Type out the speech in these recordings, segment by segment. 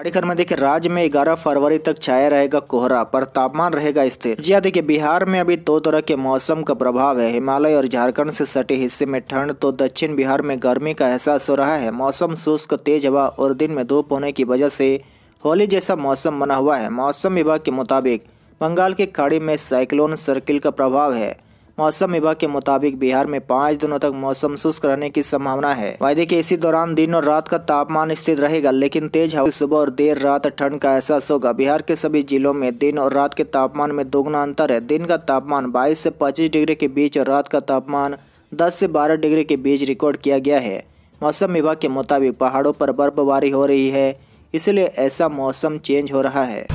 कार्यक्रम में देखिए राज्य में 11 फरवरी तक छाया रहेगा कोहरा पर तापमान रहेगा स्थिर जी देखिये बिहार में अभी दो तरह के मौसम का प्रभाव है हिमालय और झारखंड से सटे हिस्से में ठंड तो दक्षिण बिहार में गर्मी का एहसास हो रहा है मौसम शुष्क तेज हवा और दिन में धूप होने की वजह से होली जैसा मौसम बना हुआ है मौसम विभाग के मुताबिक बंगाल के खाड़ी में साइक्लोन सर्किल का प्रभाव है मौसम विभाग के मुताबिक बिहार में पाँच दिनों तक मौसम शुष्क रहने की संभावना है वायदे देखिए इसी दौरान दिन और रात का तापमान स्थिर रहेगा लेकिन तेज हवा सुबह और देर रात ठंड का एहसास होगा बिहार के सभी जिलों में दिन और रात के तापमान में दोगुना अंतर है दिन का तापमान बाईस से पच्चीस डिग्री के बीच और रात का तापमान दस से बारह डिग्री के बीच रिकॉर्ड किया गया है मौसम विभाग के मुताबिक पहाड़ों पर बर्फबारी हो रही है इसलिए ऐसा मौसम चेंज हो रहा है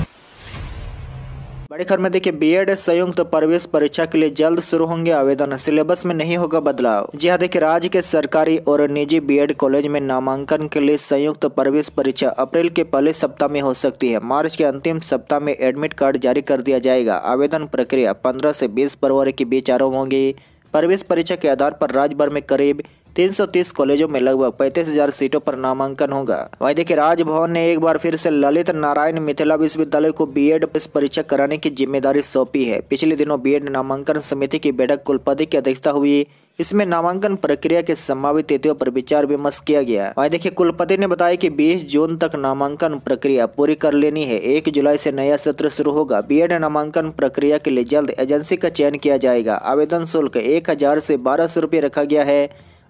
बड़े खबर में देखिए बीएड संयुक्त तो प्रवेश परीक्षा के लिए जल्द शुरू होंगे आवेदन सिलेबस में नहीं होगा बदलाव जी हाँ देखिए राज्य के सरकारी और निजी बीएड कॉलेज में नामांकन के लिए संयुक्त तो प्रवेश परीक्षा अप्रैल के पहले सप्ताह में हो सकती है मार्च के अंतिम सप्ताह में एडमिट कार्ड जारी कर दिया जाएगा आवेदन प्रक्रिया पंद्रह से बीस फरवरी के बीच आरम्भ होंगी प्रवेश परीक्षा के आधार पर राज्य भर में करीब 330 कॉलेजों में लगभग पैंतीस हजार सीटों पर नामांकन होगा वहीं देखिए राजभवन ने एक बार फिर से ललित नारायण मिथिला विश्वविद्यालय को बीएड परीक्षा कराने की जिम्मेदारी सौंपी है पिछले दिनों बीएड नामांकन समिति की बैठक कुलपति की अध्यक्षता हुई इसमें नामांकन प्रक्रिया के संभावित तिथियों पर विचार विमर्श किया गया वहीं देखिए कुलपति ने बताया कि 20 जून तक नामांकन प्रक्रिया पूरी कर लेनी है 1 जुलाई से नया सत्र शुरू होगा बीएड नामांकन प्रक्रिया के लिए जल्द एजेंसी का चयन किया जाएगा आवेदन शुल्क एक हजार से बारह सौ रखा गया है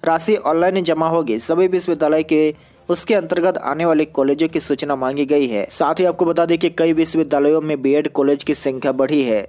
राशि ऑनलाइन जमा होगी सभी विश्वविद्यालय के उसके अंतर्गत आने वाले कॉलेजों की सूचना मांगी गई है साथ ही आपको बता दें कि कई विश्वविद्यालयों में बीएड कॉलेज की संख्या बढ़ी है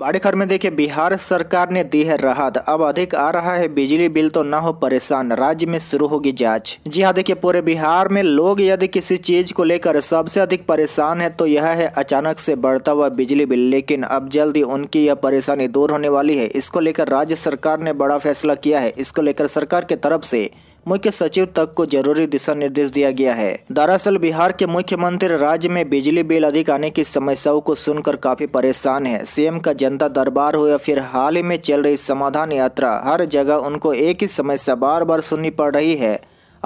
बड़ी खबर में देखिए बिहार सरकार ने दी है राहत अब अधिक आ रहा है बिजली बिल तो ना हो परेशान राज्य में शुरू होगी जांच जी हाँ देखिए पूरे बिहार में लोग यदि किसी चीज को लेकर सबसे अधिक परेशान है तो यह है अचानक से बढ़ता हुआ बिजली बिल लेकिन अब जल्द ही उनकी यह परेशानी दूर होने वाली है इसको लेकर राज्य सरकार ने बड़ा फैसला किया है इसको लेकर सरकार की तरफ से मुख्य सचिव तक को जरूरी दिशा निर्देश दिया गया है दरअसल बिहार के मुख्यमंत्री राज्य में बिजली बिल अधिक आने की समस्याओं को सुनकर काफी परेशान है सीएम का जनता दरबार हो या फिर हाल ही में चल रही समाधान यात्रा हर जगह उनको एक ही समस्या बार बार सुननी पड़ रही है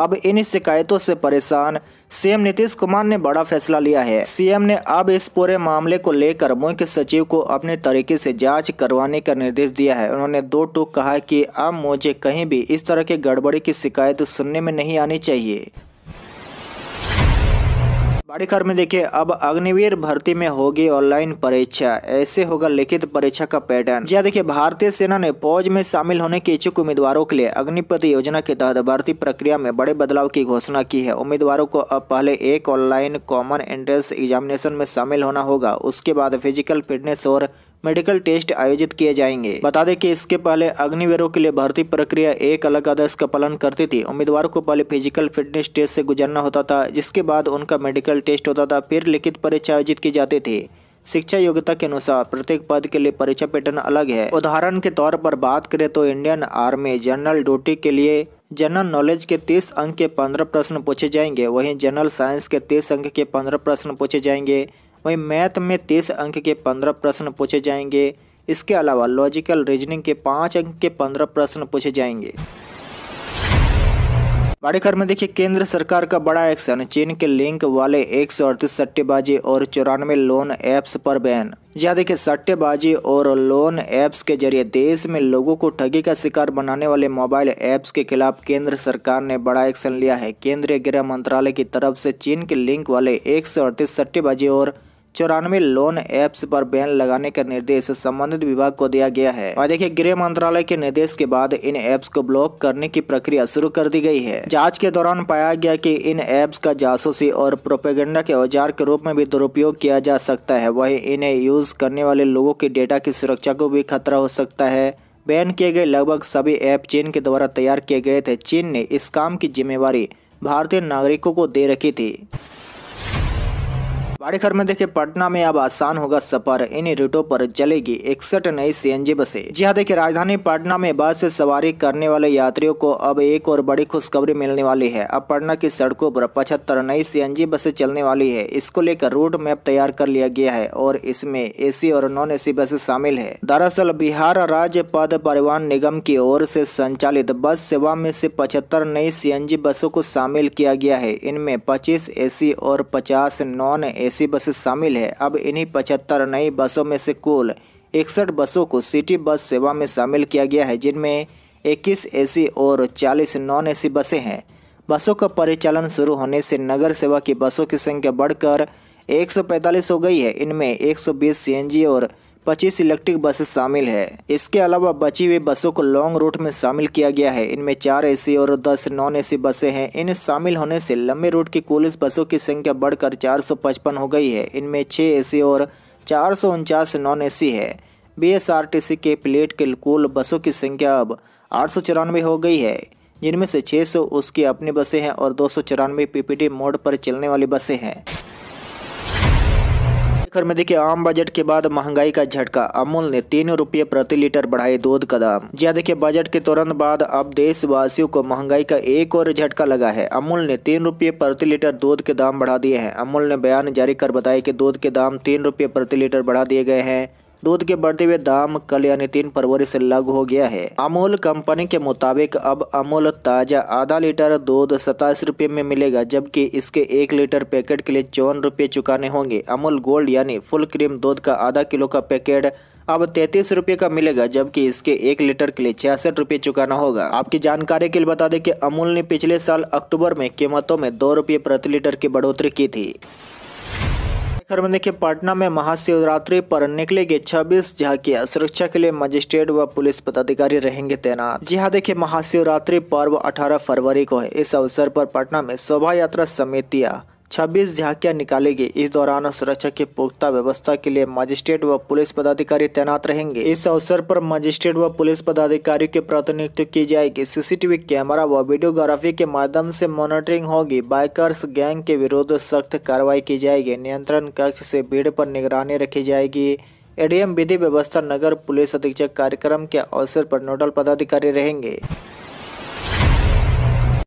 अब इन शिकायतों से परेशान सीएम नीतीश कुमार ने बड़ा फैसला लिया है सीएम ने अब इस पूरे मामले को लेकर मुख्य सचिव को अपने तरीके से जांच करवाने का निर्देश दिया है उन्होंने दो टूक कहा कि अब मुझे कहीं भी इस तरह की गड़बड़ी की शिकायत सुनने में नहीं आनी चाहिए बाड़ीखर में देखिए अब अग्निवीर भर्ती में होगी ऑनलाइन परीक्षा ऐसे होगा लिखित परीक्षा का पैटर्न जी हाँ, देखिए भारतीय सेना ने फौज में शामिल होने के इच्छुक उम्मीदवारों के लिए अग्निपथ योजना के तहत भर्ती प्रक्रिया में बड़े बदलाव की घोषणा की है उम्मीदवारों को अब पहले एक ऑनलाइन कॉमन एंट्रेंस एग्जामिनेशन में शामिल होना होगा उसके बाद फिजिकल फिटनेस और मेडिकल टेस्ट आयोजित किए जाएंगे बता दें कि इसके पहले अग्निवीरों के लिए भर्ती प्रक्रिया एक अलग आदेश का पालन करती थी उम्मीदवार को पहले फिजिकल फिटनेस टेस्ट से गुजरना होता था जिसके बाद उनका मेडिकल टेस्ट होता था फिर लिखित परीक्षा आयोजित की जाती थी शिक्षा योग्यता के अनुसार प्रत्येक पद के लिए परीक्षा पैटर्न अलग है उदाहरण के तौर पर बात करें तो इंडियन आर्मी जनरल ड्यूटी के लिए जनरल नॉलेज के तीस अंक के पंद्रह प्रश्न पूछे जाएंगे वहीं जनरल साइंस के तीस अंक के पंद्रह प्रश्न पूछे जाएंगे वहीं मैथ में तीस अंक के पंद्रह प्रश्न पूछे जाएंगे इसके अलावा लॉजिकल रीजनिंग के पाँच अंक के पंद्रह प्रश्न पूछे जाएंगे बाड़ीघर में देखिए केंद्र सरकार का बड़ा एक्शन चीन के लिंक वाले एक सौ अड़तीस सट्टेबाजी और चौरानवे लोन ऐप्स पर बैन जहाँ देखिए सट्टेबाजी और लोन ऐप्स के जरिए देश में लोगों को ठगी का शिकार बनाने वाले मोबाइल ऐप्स के खिलाफ केंद्र सरकार ने बड़ा एक्शन लिया है केंद्रीय गृह मंत्रालय की तरफ से चीन के लिंक वाले एक सौ अड़तीस सट्टेबाजी और चौरानवे लोन एप्स पर बैन लगाने का निर्देश संबंधित विभाग को दिया गया है और देखिए गृह मंत्रालय के निर्देश के बाद इन एप्स को ब्लॉक करने की प्रक्रिया शुरू कर दी गई है जांच के दौरान पाया गया कि इन एप्स का जासूसी और प्रोपेगेंडा के औजार के रूप में भी दुरुपयोग किया जा सकता है वही इन्हें यूज करने वाले लोगों के डेटा की सुरक्षा को भी खतरा हो सकता है बैन किए गए लगभग सभी ऐप चीन के द्वारा तैयार किए गए थे चीन ने इस काम की जिम्मेवारी भारतीय नागरिकों को दे रखी थी बड़ी खबर में देखे पटना में अब आसान होगा सफर इन रूटों पर चलेगी इकसठ नई सीएनजी बसें जी हाँ देखिए राजधानी पटना में बस से सवारी करने वाले यात्रियों को अब एक और बड़ी खुशखबरी मिलने वाली है अब पटना की सड़कों पर पचहत्तर नई सीएनजी बसें चलने वाली है इसको लेकर रूट मैप तैयार कर लिया गया है और इसमें ए और नॉन ए सी शामिल है दरअसल बिहार राज्य पद परिवहन निगम की ओर से संचालित बस सेवा में से पचहत्तर नई सी बसों को शामिल किया गया है इनमें पच्चीस ए और पचास नॉन ए एसी बसें शामिल है अब इन्हीं पचहत्तर नई बसों में से कुल इकसठ बसों को सिटी बस सेवा में शामिल किया गया है जिनमें 21 एसी और 40 नॉन एसी बसें हैं बसों का परिचालन शुरू होने से नगर सेवा की बसों की संख्या बढ़कर 145 हो गई है इनमें 120 सीएनजी और पच्चीस इलेक्ट्रिक बसें शामिल है इसके अलावा बची हुई बसों को लॉन्ग रूट में शामिल किया गया है इनमें चार ए और दस नॉन ए बसें हैं इन शामिल होने से लंबे रूट की कुल बसों की संख्या बढ़कर चार हो गई है इनमें छः एसी और चार नॉन ए है बीएसआरटीसी के प्लेट के कुल बसों की संख्या अब आठ हो गई है जिनमें से 600 उसकी अपनी बसें हैं और दो सौ पीपीटी मोड पर चलने वाली बसें हैं चक्कर में देखिए आम बजट के बाद महंगाई का झटका अमूल ने तीन रुपये प्रति लीटर बढ़ाए दूध का दाम जहाँ देखिए बजट के तुरंत बाद अब देशवासियों को महंगाई का एक और झटका लगा है अमूल ने तीन रुपये प्रति लीटर दूध के दाम बढ़ा दिए हैं अमूल ने बयान जारी कर बताया कि दूध के दाम तीन रुपये प्रति लीटर बढ़ा दिए गए हैं दूध के बढ़ते हुए दाम कल यानी तीन फरवरी से लागू हो गया है अमूल कंपनी के मुताबिक अब अमूल ताजा आधा लीटर दूध सताईस रुपये में मिलेगा जबकि इसके एक लीटर पैकेट के लिए चौवन रुपये चुकाने होंगे अमूल गोल्ड यानी फुल क्रीम दूध का आधा किलो का पैकेट अब तैतीस रुपये का मिलेगा जबकि इसके एक लीटर के लिए छियासठ रुपये चुकाना होगा आपकी जानकारी के लिए बता दें कि अमूल ने पिछले साल अक्टूबर में कीमतों में दो रुपये प्रति लीटर की बढ़ोतरी की थी खरबंद के पटना में महाशिवरात्रि पर निकलेगी छब्बीस झाकिया सुरक्षा के लिए मजिस्ट्रेट व पुलिस पदाधिकारी रहेंगे तैनात जी हाँ देखिये महाशिवरात्रि पर्व 18 फरवरी को है इस अवसर पर पटना में शोभा यात्रा समितियां छब्बीस झांकियां निकालेगी इस दौरान सुरक्षा की पुख्ता व्यवस्था के लिए मजिस्ट्रेट व पुलिस पदाधिकारी तैनात रहेंगे इस अवसर पर मजिस्ट्रेट व पुलिस पदाधिकारी के प्रतिनिधित्व की जाएगी सीसीटीवी कैमरा व वीडियोग्राफी के माध्यम से मॉनिटरिंग होगी बाइकर्स गैंग के विरुद्ध सख्त कार्रवाई की जाएगी नियंत्रण कक्ष से भीड़ पर निगरानी रखी जाएगी एडीएम विधि व्यवस्था नगर पुलिस अधीक्षक कार्यक्रम के अवसर पर नोडल पदाधिकारी रहेंगे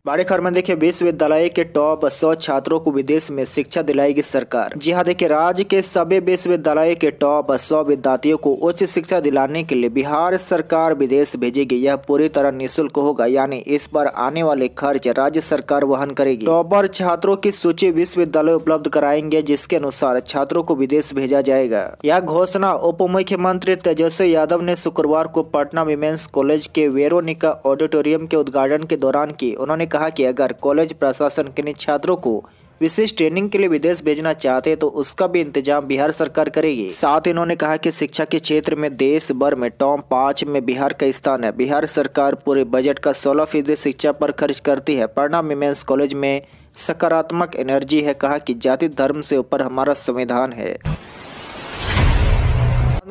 बाड़ेखर में देखिए विश्वविद्यालय के टॉप सौ छात्रों को विदेश में शिक्षा दिलाएगी सरकार जी हाँ देखिए राज्य के सभी विश्वविद्यालय के टॉप सौ विद्यार्थियों को उच्च शिक्षा दिलाने के लिए बिहार सरकार विदेश भेजेगी यह पूरी तरह निःशुल्क होगा यानी इस पर आने वाले खर्च राज्य सरकार वहन करेगी टॉपर छात्रों की सूची विश्वविद्यालय उपलब्ध कराएंगे जिसके अनुसार छात्रों को विदेश भेजा जाएगा यह घोषणा उप मुख्यमंत्री तेजस्वी यादव ने शुक्रवार को पटना विमेन्स कॉलेज के वेरोनिका ऑडिटोरियम के उद्घाटन के दौरान की उन्होंने कहा कि अगर कॉलेज प्रशासन किन छात्रों को विशेष ट्रेनिंग के लिए विदेश भेजना चाहते हैं तो उसका भी इंतजाम बिहार सरकार करेगी साथ इन्होंने कहा कि शिक्षा के क्षेत्र में देश भर में टॉप पाँच में बिहार का स्थान है बिहार सरकार पूरे बजट का सोलह फीसदी शिक्षा पर खर्च करती है परिणाम विमेंस कॉलेज में सकारात्मक एनर्जी है कहा कि जाति धर्म से ऊपर हमारा संविधान है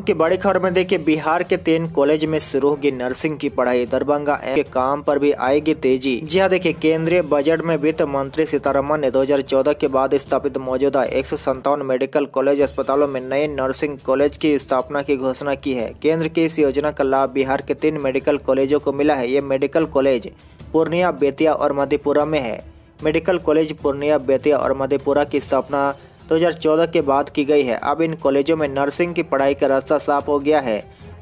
की बड़ी खबर में देखिए बिहार के तीन कॉलेज में शुरू होगी नर्सिंग की पढ़ाई दरभंगा के काम पर भी आएगी तेजी जी हाँ देखिए केंद्रीय बजट में वित्त मंत्री सीतारमन ने 2014 के बाद स्थापित मौजूदा एक मेडिकल कॉलेज अस्पतालों में नए नर्सिंग कॉलेज की स्थापना की घोषणा की है केंद्र की इस योजना का लाभ बिहार के तीन मेडिकल कॉलेजों को मिला है ये मेडिकल कॉलेज पूर्णिया बेतिया और मधेपुरा में है मेडिकल कॉलेज पूर्णिया बेतिया और मधेपुरा की स्थापना 2014 के बाद की गई है अब इन कॉलेजों में नर्सिंग की पढ़ाई का रास्ता साफ हो गया है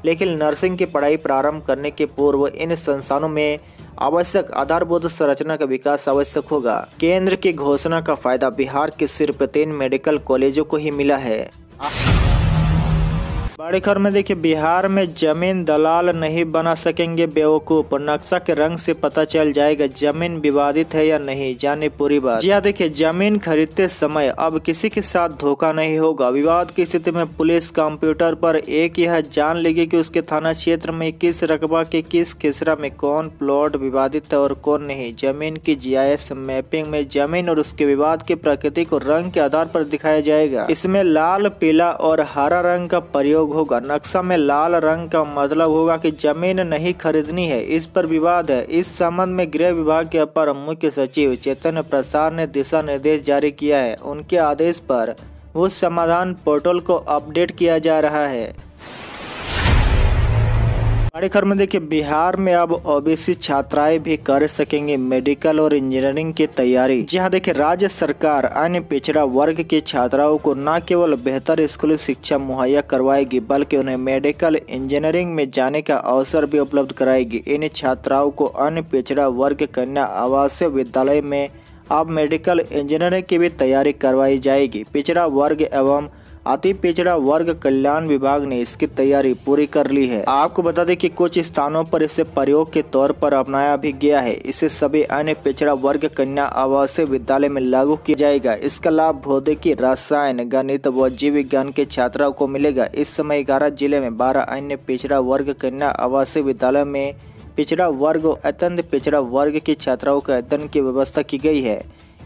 लेकिन नर्सिंग की पढ़ाई प्रारंभ करने के पूर्व इन संस्थानों में आवश्यक आधारभूत संरचना का विकास आवश्यक होगा केंद्र की घोषणा का फायदा बिहार के सिर्फ तीन मेडिकल कॉलेजों को ही मिला है बड़ी खबर में देखिए बिहार में जमीन दलाल नहीं बना सकेंगे बेवकूफ नक्शा के रंग से पता चल जाएगा जमीन विवादित है या नहीं जाने पूरी बात यह हाँ, देखिए जमीन खरीदते समय अब किसी के साथ धोखा नहीं होगा विवाद की स्थिति में पुलिस कंप्यूटर पर एक यह जान लेगी कि उसके थाना क्षेत्र में किस रकबा के किस खिसरा में कौन प्लॉट विवादित है और कौन नहीं जमीन की जी मैपिंग में जमीन और उसके विवाद की प्रकृति को रंग के आधार पर दिखाया जाएगा इसमें लाल पीला और हरा रंग का प्रयोग होगा नक्शा में लाल रंग का मतलब होगा कि जमीन नहीं खरीदनी है इस पर विवाद है इस संबंध में गृह विभाग के अपर मुख्य सचिव चेतन प्रसाद ने दिशा निर्देश जारी किया है उनके आदेश पर वो समाधान पोर्टल को अपडेट किया जा रहा है बड़ी खबर में देखिए बिहार में अब ओबीसी छात्राएं भी कर सकेंगे मेडिकल और इंजीनियरिंग की तैयारी जहां देखिए राज्य सरकार अन्य पिछड़ा वर्ग की छात्राओं को न केवल बेहतर स्कूली शिक्षा मुहैया करवाएगी बल्कि उन्हें मेडिकल इंजीनियरिंग में जाने का अवसर भी उपलब्ध कराएगी इन छात्राओं को अन्य पिछड़ा वर्ग कन्या आवासीय विद्यालय में अब मेडिकल इंजीनियरिंग की भी तैयारी करवाई जाएगी पिछड़ा वर्ग एवं अति पिछड़ा वर्ग कल्याण विभाग ने इसकी तैयारी पूरी कर ली है आपको बता दें कि कुछ स्थानों पर इसे प्रयोग के तौर पर अपनाया भी गया है इसे सभी अन्य पिछड़ा वर्ग कन्या आवासीय विद्यालय में लागू किया जाएगा इसका लाभ भौतिकी रसायन गणित व जीव विज्ञान के छात्राओं को मिलेगा इस समय ग्यारह जिले में बारह अन्य पिछड़ा वर्ग कन्या आवासीय विद्यालय में पिछड़ा वर्ग अत्यंत पिछड़ा वर्ग के छात्राओं के अध्ययन की व्यवस्था की गई है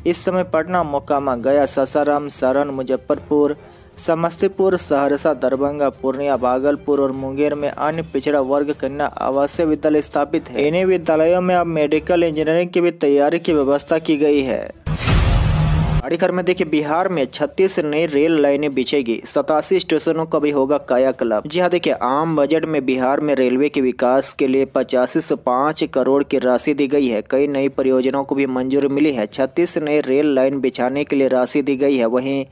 इस समय पटना मोकामा गया सासाराम सारण मुजफ्फरपुर समस्तीपुर सहरसा दरभंगा पूर्णिया भागलपुर और मुंगेर में अन्य पिछड़ा वर्ग कन्या आवासीय विद्यालय स्थापित है इन्हीं विद्यालयों में अब मेडिकल इंजीनियरिंग की भी तैयारी की व्यवस्था की गई है अड़ीखर में देखिए बिहार में 36 नई रेल लाइनें बिछेगी सतासी स्टेशनों का भी होगा कायाकल्प जी हाँ देखिए आम बजट में बिहार में रेलवे के विकास के लिए पचासी से पाँच करोड़ की राशि दी गई है कई नई परियोजनाओं को भी मंजूरी मिली है 36 नई रेल लाइन बिछाने के लिए राशि दी गई है वहीं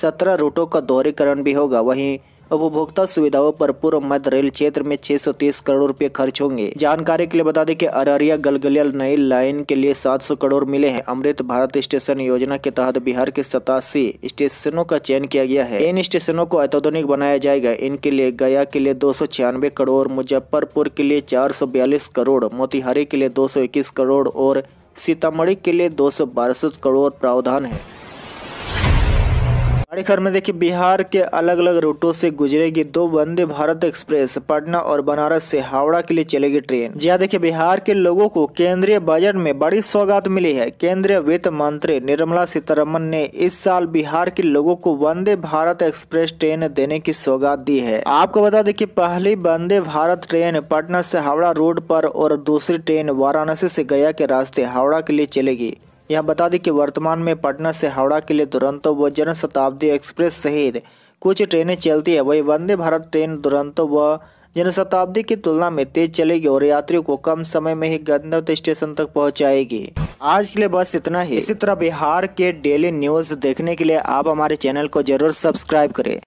सत्रह रूटों का दोहरीकरण भी होगा वहीं उपभोक्ता सुविधाओं पर पूर्व मध्य रेल क्षेत्र में 630 करोड़ रुपए खर्च होंगे जानकारी के लिए बता दें कि अररिया गलगलिया नई लाइन के लिए 700 करोड़ मिले हैं अमृत भारत स्टेशन योजना के तहत बिहार के सतासी स्टेशनों का चयन किया गया है इन स्टेशनों को अत्याधुनिक बनाया जाएगा इनके लिए गया के लिए दो करोड़ मुजफ्फरपुर के लिए चार करोड़ मोतिहारी के लिए दो करोड़ और सीतामढ़ी के लिए दो करोड़ प्रावधान है खर खबर में देखिए बिहार के अलग अलग रूटों से गुजरेगी दो वंदे भारत एक्सप्रेस पटना और बनारस से हावड़ा के लिए चलेगी ट्रेन जी हाँ, देखिए बिहार के लोगों को केंद्रीय बजट में बड़ी सौगात मिली है केंद्रीय वित्त मंत्री निर्मला सीतारमन ने इस साल बिहार के लोगों को वंदे भारत एक्सप्रेस ट्रेन देने की सौगात दी है आपको बता दें की पहली वंदे भारत ट्रेन पटना से हावड़ा रोड पर और दूसरी ट्रेन वाराणसी से गया के रास्ते हावड़ा के लिए चलेगी यह बता दें कि वर्तमान में पटना से हावड़ा के लिए दुरंतो व जनशताब्दी एक्सप्रेस सहित कुछ ट्रेनें चलती है वही वंदे भारत ट्रेन दुरंतो व जनशताब्दी की तुलना में तेज चलेगी और यात्रियों को कम समय में ही गंधवत स्टेशन तक पहुंचाएगी। आज के लिए बस इतना ही इसी तरह बिहार के डेली न्यूज देखने के लिए आप हमारे चैनल को जरूर सब्सक्राइब करें